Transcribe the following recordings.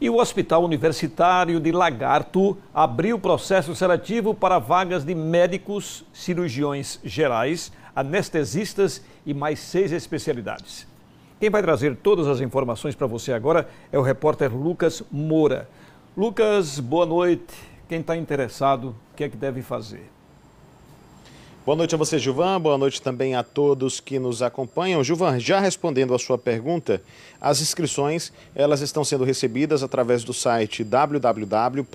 E o Hospital Universitário de Lagarto abriu processo seletivo para vagas de médicos, cirurgiões gerais, anestesistas e mais seis especialidades. Quem vai trazer todas as informações para você agora é o repórter Lucas Moura. Lucas, boa noite. Quem está interessado, o que é que deve fazer? Boa noite a você, Gilvan. Boa noite também a todos que nos acompanham. Gilvan, já respondendo a sua pergunta, as inscrições elas estão sendo recebidas através do site www.ebser.gov.br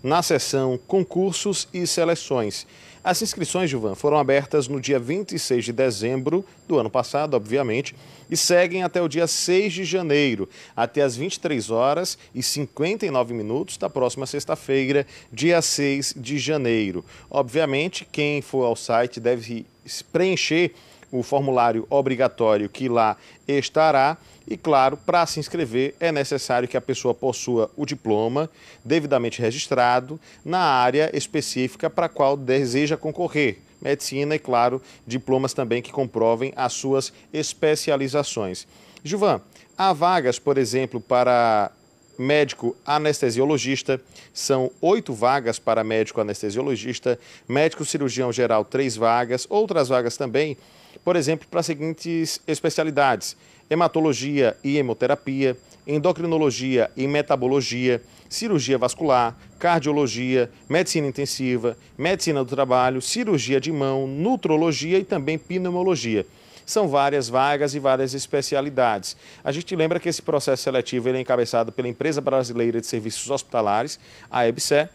na seção Concursos e Seleções. As inscrições, Gilvan, foram abertas no dia 26 de dezembro do ano passado, obviamente, e seguem até o dia 6 de janeiro, até as 23 horas e 59 minutos da próxima sexta-feira, dia 6 de janeiro. Obviamente, quem for ao site deve preencher o formulário obrigatório que lá estará. E claro, para se inscrever é necessário que a pessoa possua o diploma devidamente registrado na área específica para a qual deseja concorrer. Medicina e, claro, diplomas também que comprovem as suas especializações. Juvan, há vagas, por exemplo, para médico anestesiologista, são oito vagas para médico anestesiologista, médico cirurgião geral, três vagas, outras vagas também, por exemplo, para as seguintes especialidades: hematologia e hemoterapia, endocrinologia e metabologia, cirurgia vascular, cardiologia, medicina intensiva, medicina do trabalho, cirurgia de mão, nutrologia e também pneumologia. São várias vagas e várias especialidades. A gente lembra que esse processo seletivo ele é encabeçado pela Empresa Brasileira de Serviços Hospitalares, a EBSE,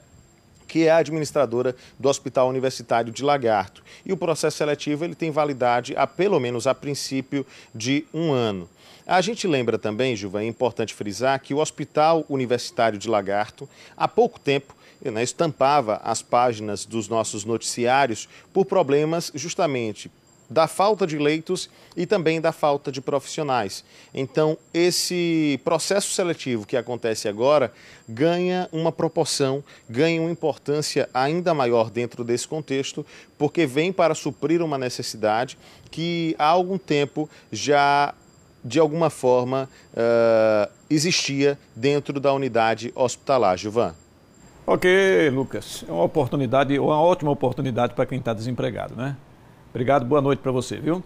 que é a administradora do Hospital Universitário de Lagarto. E o processo seletivo ele tem validade a pelo menos a princípio de um ano. A gente lembra também, Gilvan, é importante frisar que o Hospital Universitário de Lagarto, há pouco tempo, né, estampava as páginas dos nossos noticiários por problemas justamente da falta de leitos e também da falta de profissionais. Então, esse processo seletivo que acontece agora ganha uma proporção, ganha uma importância ainda maior dentro desse contexto, porque vem para suprir uma necessidade que há algum tempo já de alguma forma uh, existia dentro da unidade hospitalar, Gilvan. Ok, Lucas. É uma oportunidade, uma ótima oportunidade para quem está desempregado, né? Obrigado, boa noite para você, viu?